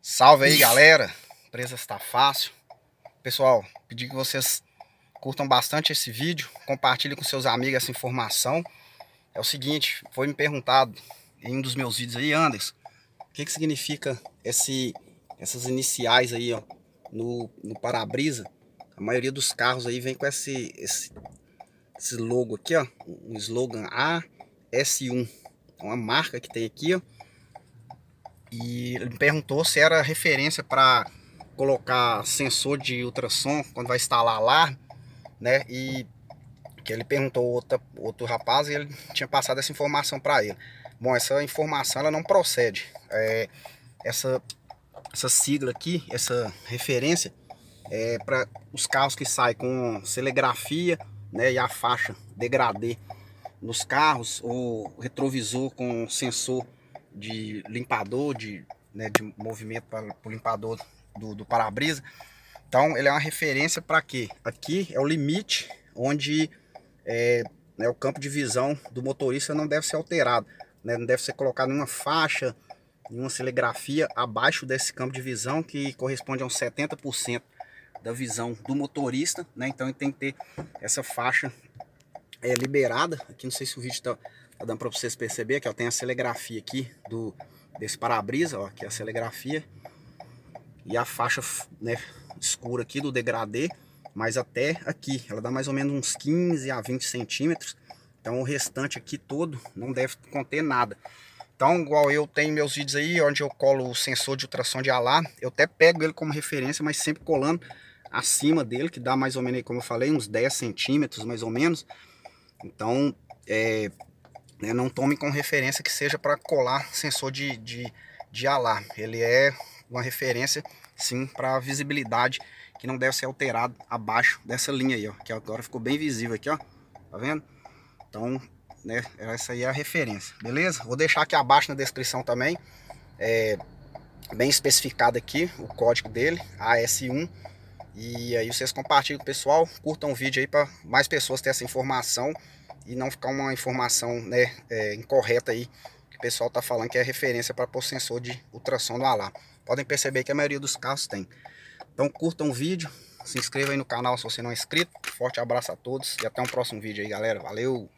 Salve aí, galera. Presa está fácil. Pessoal, pedir que vocês curtam bastante esse vídeo, compartilhe com seus amigos essa informação. É o seguinte, foi me perguntado em um dos meus vídeos aí, Anderson, o que, que significa esse, essas iniciais aí, ó, no, no para-brisa. A maioria dos carros aí vem com esse, esse, esse logo aqui, ó, um slogan AS1. É uma marca que tem aqui, ó. E ele me perguntou se era referência para colocar sensor de ultrassom quando vai instalar alarme, né? E que ele perguntou outra, outro rapaz e ele tinha passado essa informação para ele. Bom, essa informação ela não procede. É, essa, essa sigla aqui, essa referência, é para os carros que saem com celegrafia, né, e a faixa degradê nos carros, ou retrovisor com sensor de limpador, de, né, de movimento para o limpador do, do para-brisa. Então ele é uma referência para quê? Aqui é o limite onde é, né, o campo de visão do motorista não deve ser alterado. Né? Não deve ser colocado nenhuma faixa, nenhuma telegrafia abaixo desse campo de visão que corresponde a uns 70% da visão do motorista. Né? Então ele tem que ter essa faixa é, liberada. Aqui não sei se o vídeo está Tá dando para vocês perceber que ó, tem a celegrafia aqui do, desse para-brisa, ó, que é a celegrafia E a faixa né, escura aqui do degradê, mas até aqui. Ela dá mais ou menos uns 15 a 20 centímetros. Então o restante aqui todo não deve conter nada. Então, igual eu tenho meus vídeos aí, onde eu colo o sensor de ultrassom de alar, eu até pego ele como referência, mas sempre colando acima dele, que dá mais ou menos, como eu falei, uns 10 centímetros, mais ou menos. Então, é, né? Não tome com referência que seja para colar sensor de, de, de alar. Ele é uma referência, sim, para visibilidade que não deve ser alterado abaixo dessa linha aí, ó. Que agora ficou bem visível aqui, ó. Tá vendo? Então, né, essa aí é a referência, beleza? Vou deixar aqui abaixo na descrição também, é, bem especificado aqui o código dele, AS1. E aí vocês compartilham com o pessoal, curtam o vídeo aí para mais pessoas terem essa informação e não ficar uma informação né, é, incorreta aí, que o pessoal está falando que é referência para pôr sensor de ultrassom do Alá. Podem perceber que a maioria dos carros tem. Então curtam o vídeo, se inscreva aí no canal se você não é inscrito. Forte abraço a todos e até um próximo vídeo aí, galera. Valeu!